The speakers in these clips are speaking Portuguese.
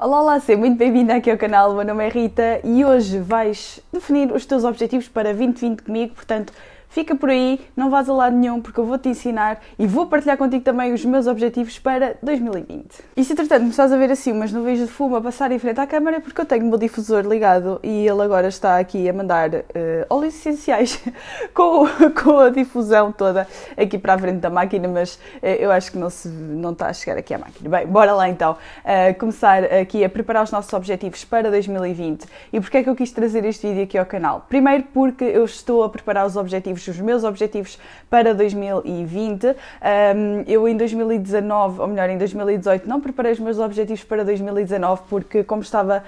Olá, olá, seja muito bem-vindo aqui ao canal. O meu nome é Rita e hoje vais definir os teus objetivos para 2020 comigo. Portanto, fica por aí, não vás a lado nenhum, porque eu vou-te ensinar e vou partilhar contigo também os meus objetivos para 2020. E se entretanto me estás a ver assim umas nuvens de fumo a passar em frente à câmara, porque eu tenho o meu difusor ligado e ele agora está aqui a mandar uh, óleos essenciais com, com a difusão toda aqui para a frente da máquina, mas uh, eu acho que não, se, não está a chegar aqui à máquina. Bem, bora lá então uh, começar aqui a preparar os nossos objetivos para 2020. E porque é que eu quis trazer este vídeo aqui ao canal? Primeiro porque eu estou a preparar os objetivos objetivos, os meus objetivos para 2020. eu em 2019, ou melhor, em 2018, não preparei os meus objetivos para 2019 porque, como estava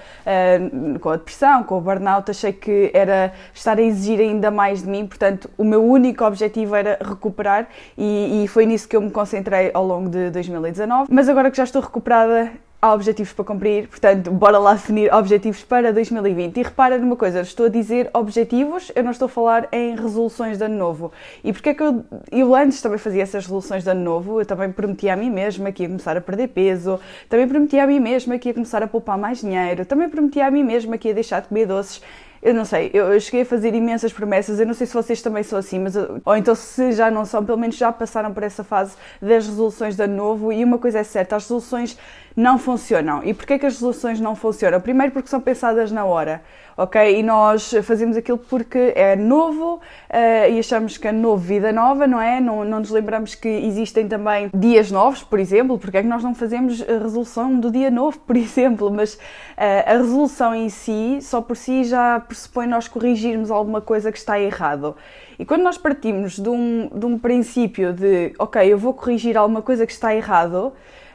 com a depressão, com o burnout, achei que era estar a exigir ainda mais de mim. Portanto, o meu único objetivo era recuperar e, e foi nisso que eu me concentrei ao longo de 2019. Mas agora que já estou recuperada, há objetivos para cumprir, portanto, bora lá definir objetivos para 2020. E repara numa coisa, estou a dizer objetivos, eu não estou a falar em resoluções de ano novo. E porque é que eu, eu antes também fazia essas resoluções de ano novo, eu também prometia a mim mesma que ia começar a perder peso, também prometia a mim mesma que ia começar a poupar mais dinheiro, também prometia a mim mesma que ia deixar de comer doces. Eu não sei, eu, cheguei a fazer imensas promessas, eu não sei se vocês também são assim, mas ou então se já não são, pelo menos já passaram por essa fase das resoluções de ano novo e uma coisa é certa, as resoluções não funcionam. E porquê que as resoluções não funcionam? Primeiro porque são pensadas na hora, ok? E nós fazemos aquilo porque é novo uh, e achamos que é novo, vida nova, não é? Não, não nos lembramos que existem também dias novos, por exemplo, porque é que nós não fazemos a resolução do dia novo, por exemplo? Mas uh, a resolução em si, só por si já pressupõe nós corrigirmos alguma coisa que está errado. E quando nós partimos de um, de um princípio de, ok, eu vou corrigir alguma coisa que está errado,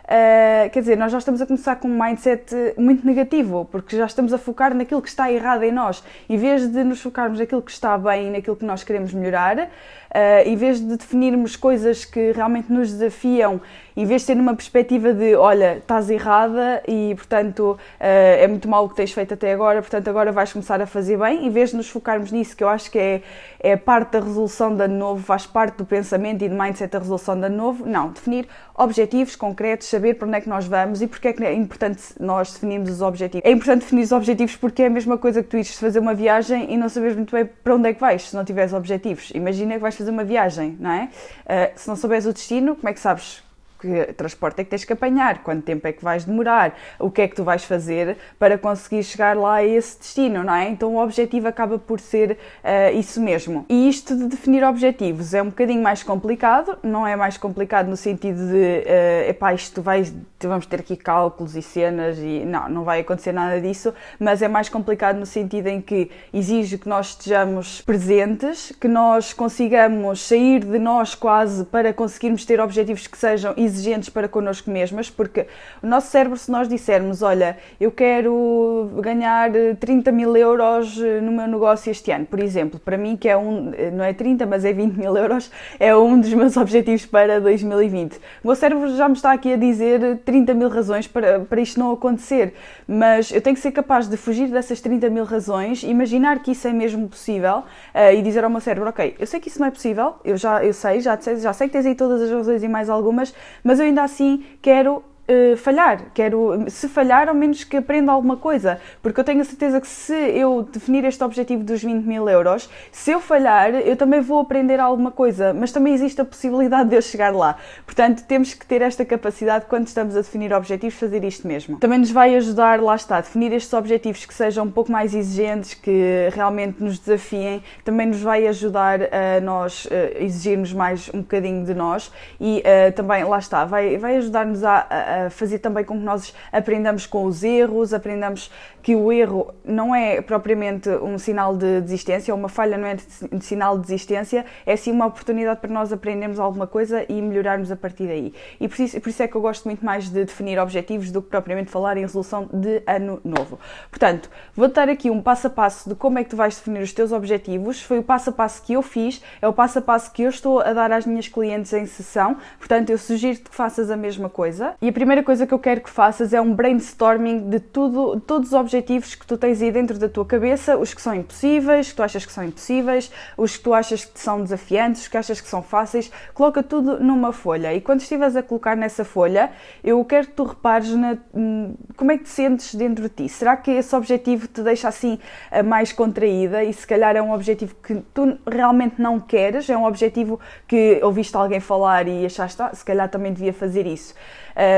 Uh, quer dizer, nós já estamos a começar com um mindset muito negativo, porque já estamos a focar naquilo que está errado em nós, em vez de nos focarmos naquilo que está bem e naquilo que nós queremos melhorar. Uh, em vez de definirmos coisas que realmente nos desafiam, em vez de ter uma perspectiva de olha, estás errada e portanto uh, é muito mal o que tens feito até agora, portanto agora vais começar a fazer bem, em vez de nos focarmos nisso, que eu acho que é, é parte da resolução de ano novo, faz parte do pensamento e do mindset da resolução de ano novo, não, definir objetivos concretos, saber para onde é que nós vamos e porque é que é importante nós definirmos os objetivos. É importante definir os objetivos porque é a mesma coisa que tu ires fazer uma viagem e não sabes muito bem para onde é que vais se não tiveres objetivos. Imagina que vais fazer de uma viagem, não é? Uh, se não souberes o destino, como é que sabes que transporte é que tens que apanhar, quanto tempo é que vais demorar, o que é que tu vais fazer para conseguir chegar lá a esse destino, não é? Então o objetivo acaba por ser uh, isso mesmo. E isto de definir objetivos é um bocadinho mais complicado, não é mais complicado no sentido de, uh, epá, isto vais, vamos ter aqui cálculos e cenas e não, não vai acontecer nada disso, mas é mais complicado no sentido em que exige que nós estejamos presentes, que nós consigamos sair de nós quase para conseguirmos ter objetivos que sejam exigentes para connosco mesmas, porque o nosso cérebro, se nós dissermos, olha, eu quero ganhar 30 eh, mil euros eh, no meu negócio este ano, por exemplo, para mim que é um, eh, não é 30, mas é 20 mil euros, é um dos meus objetivos para 2020. O meu cérebro já me está aqui a dizer 30 mil razões para, para isto não acontecer, mas eu tenho que ser capaz de fugir dessas 30 mil razões, imaginar que isso é mesmo possível uh, e dizer ao meu cérebro, ok, eu sei que isso não é possível, eu já eu sei, já, já sei que tens aí todas as razões e mais algumas, mas eu ainda assim quero uh, falhar, quero, se falhar, ao menos que aprenda alguma coisa, porque eu tenho a certeza que se eu definir este objetivo dos 20 mil euros, se eu falhar, eu também vou aprender alguma coisa, mas também existe a possibilidade de eu chegar lá. Portanto, temos que ter esta capacidade quando estamos a definir objetivos, fazer isto mesmo. Também nos vai ajudar, lá está, a definir estes objetivos que sejam um pouco mais exigentes, que realmente nos desafiem, também nos vai ajudar a nós eh, exigirmos mais um bocadinho de nós e uh, também, lá está, vai, vai ajudar-nos a, a fazer também com que nós aprendamos com os erros, aprendamos que o erro não é propriamente um sinal de desistência, ou uma falha não é um sinal de desistência, é sim uma oportunidade para nós aprendermos alguma coisa e melhorarmos a partir daí. E por isso, por isso é que eu gosto muito mais de definir objetivos do que propriamente falar em resolução de ano novo. Portanto, vou dar aqui um passo a passo de como é que tu vais definir os teus objetivos. Foi o passo a passo que eu fiz, é o passo a passo que eu estou a dar às minhas clientes em sessão, portanto, eu sugiro que faças a mesma coisa. E a primeira coisa que eu quero que faças é um brainstorming de tudo, todos os objetivos que tu tens aí dentro da tua cabeça, os que são impossíveis, que tu achas que são impossíveis, os que tu achas que são desafiantes, os que achas que são fáceis, coloca tudo numa folha. E quando estiveres a colocar nessa folha, eu quero que tu repares na, hum, como é que te sentes dentro de ti. Será que esse objetivo te deixa assim eh, mais contraída e se calhar é um objetivo que tu realmente não queres, é um objetivo que ouviste alguém falar e achaste, ah, se calhar também devia fazer isso.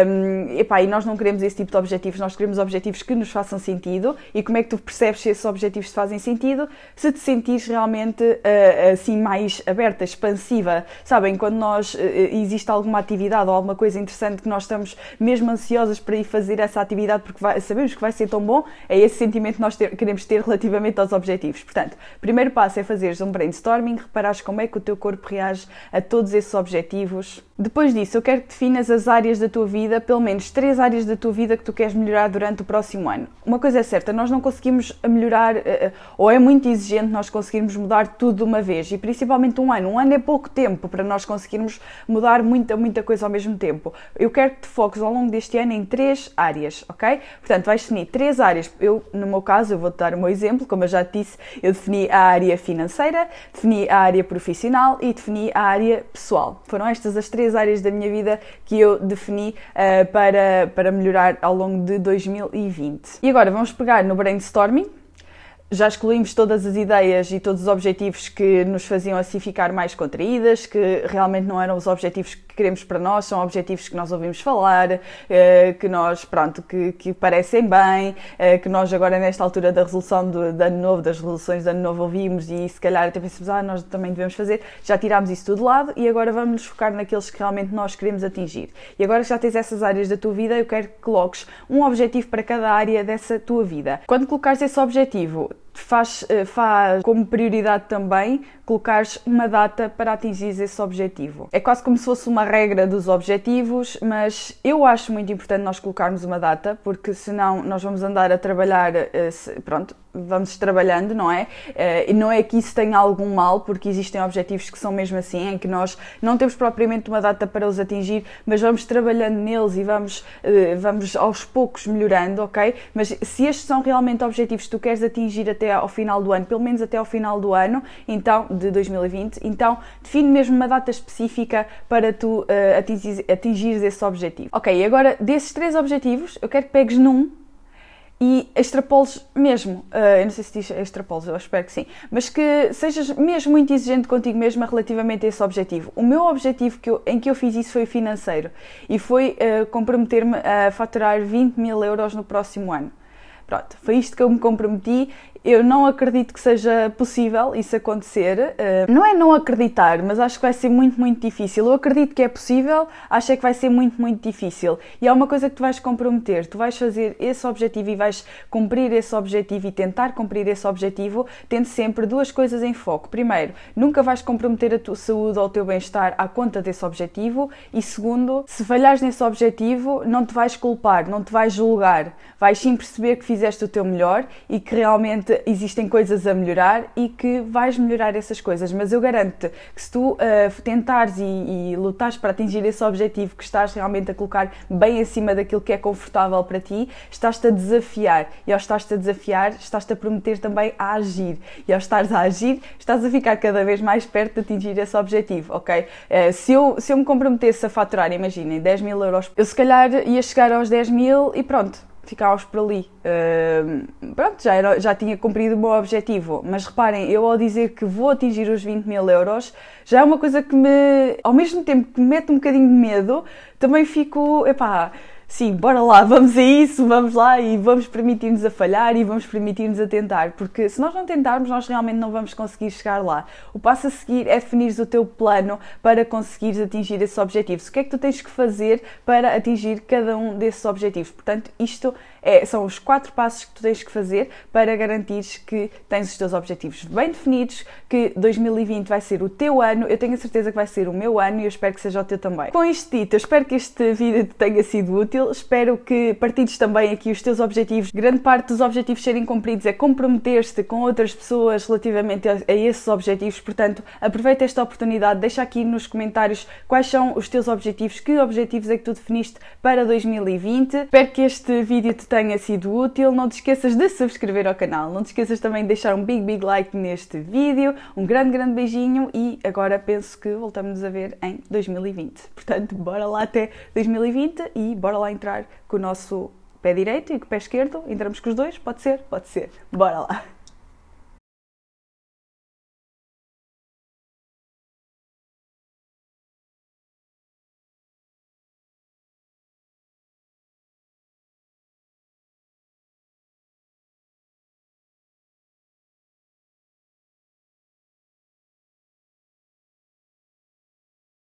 Um, Hum, epá, e nós não queremos esse tipo de objetivos, nós queremos objetivos que nos façam sentido. E como é que tu percebes se esses objetivos te fazem sentido? Se te sentires realmente uh, assim mais aberta, expansiva. Sabem, quando nós uh, existe alguma atividade ou alguma coisa interessante que nós estamos mesmo ansiosas para ir fazer essa atividade porque vai, sabemos que vai ser tão bom, é esse sentimento que nós ter, queremos ter relativamente aos objetivos. Portanto, primeiro passo é fazeres um brainstorming, reparares como é que o teu corpo reage a todos esses objetivos. Depois disso, eu quero que definas as áreas da tua vida pelo menos três áreas da tua vida que tu queres melhorar durante o próximo ano. Uma coisa é certa, nós não conseguimos eh, melhorar, eh, eh, ou é muito exigente nós conseguirmos mudar tudo de uma vez, e principalmente um ano. Um ano é pouco tempo para nós conseguirmos mudar muita, muita coisa ao mesmo tempo. Eu quero que te foques ao longo deste ano em três áreas, ok? Portanto, vais definir três áreas. Eu, no meu caso, eu vou-te dar o meu exemplo, como eu já te disse, eu defini a área financeira, defini a área profissional e defini a área pessoal. Foram estas as três áreas da minha vida que eu defini. Uh, eh, para, para melhorar ao longo de 2020. E agora vamos pegar no brainstorming. Já excluímos todas as ideias e todos os objetivos que nos faziam assim ficar mais contraídas, que realmente não eram os objetivos que queremos para nós, são objetivos que nós ouvimos falar, eh, que nós, pronto, que, que parecem bem, eh, que nós agora nesta altura da resolução do, do ano novo, das resoluções do ano novo ouvimos e se calhar até pensamos, ah, nós também devemos fazer, já tirámos isso tudo de lado e agora vamos nos focar naqueles que realmente nós queremos atingir. E agora que já tens essas áreas da tua vida, eu quero que coloques um objetivo para cada área dessa tua vida. Quando colocares esse objetivo, faz, eh, faz como prioridade também colocares uma data para atingir esse objetivo. É quase como se fosse uma regra dos objetivos, mas eu acho muito importante nós colocarmos uma data, porque senão nós vamos andar a trabalhar, eh, pronto, vamos trabalhando, não é? Eh, e não é que isso tenha algum mal, porque existem objetivos que são mesmo assim, em que nós não temos propriamente uma data para os atingir, mas vamos trabalhando neles e vamos, eh, vamos aos poucos melhorando, ok? Mas se estes são realmente objetivos que tu queres atingir até ao final do ano, pelo menos até ao final do ano, então, de 2020, então define mesmo uma data específica para tu uh, eh, atingires, atingires esse objetivo. Ok, agora desses três objetivos, eu quero que pegues num e extrapoles mesmo, uh, eu não sei se diz extrapoles, eu espero que sim, mas que sejas mesmo muito exigente contigo mesma relativamente a esse objetivo. O meu objetivo que eu, em que eu fiz isso foi financeiro e foi uh, comprometer-me a faturar 20 mil euros no próximo ano. Pronto, foi isto que eu me comprometi eu não acredito que seja possível isso acontecer. Uh, não é não acreditar, mas acho que vai ser muito, muito difícil. Eu acredito que é possível, acho é que vai ser muito, muito difícil. E é uma coisa que tu vais comprometer. Tu vais fazer esse objetivo e vais cumprir esse objetivo e tentar cumprir esse objetivo, tendo sempre duas coisas em foco. Primeiro, nunca vais comprometer a tua saúde ou o teu bem-estar à conta desse objetivo. E segundo, se falhares nesse objetivo, não te vais culpar, não te vais julgar. Vais sim perceber que fizeste o teu melhor e que realmente existem coisas a melhorar e que vais melhorar essas coisas, mas eu garanto que se tu uh, tentares e, e lutares para atingir esse objetivo que estás realmente a colocar bem acima daquilo que é confortável para ti, estás-te a desafiar e ao estás-te a desafiar, estás-te a prometer também a agir e ao estares a agir, estás a ficar cada vez mais perto de atingir esse objetivo, ok? Uh, se, eu, se eu me comprometesse a faturar, imaginem, 10 mil euros, eu se calhar ia chegar aos 10 mil e pronto, aos por ali. Uh, pronto, já, era, já tinha cumprido o meu objetivo. Mas reparem, eu ao dizer que vou atingir os 20 mil euros, já é uma coisa que me, ao mesmo tempo que me mete um bocadinho de medo, também fico, epá, sim, bora lá, vamos a isso, vamos lá e vamos permitir-nos a falhar e vamos permitir-nos a tentar, porque se nós não tentarmos, nós realmente não vamos conseguir chegar lá. O passo a seguir é definir o teu plano para conseguires atingir esses objetivos. O que é que tu tens que fazer para atingir cada um desses objetivos? Portanto, isto é, são os quatro passos que tu tens que fazer para garantir que tens os teus objetivos bem definidos, que 2020 vai ser o teu ano, eu tenho a certeza que vai ser o meu ano e eu espero que seja o teu também. Com isto dito, eu espero que este vídeo te tenha sido útil, espero que partilhes também aqui os teus objetivos. Grande parte dos objetivos serem cumpridos é comprometer-te com outras pessoas relativamente a, a esses objetivos, portanto, aproveita esta oportunidade, deixa aqui nos comentários quais são os teus objetivos, que objetivos é que tu definiste para 2020. Espero que este vídeo te tenha sido útil. Não te esqueças de subscrever ao canal. Não te esqueças também de deixar um big, big like neste vídeo. Um grande, grande beijinho e agora penso que voltamos a ver em 2020. Portanto, bora lá até 2020 e bora lá entrar com o nosso pé direito e com o pé esquerdo. Entramos com os dois? Pode ser? Pode ser. Bora lá!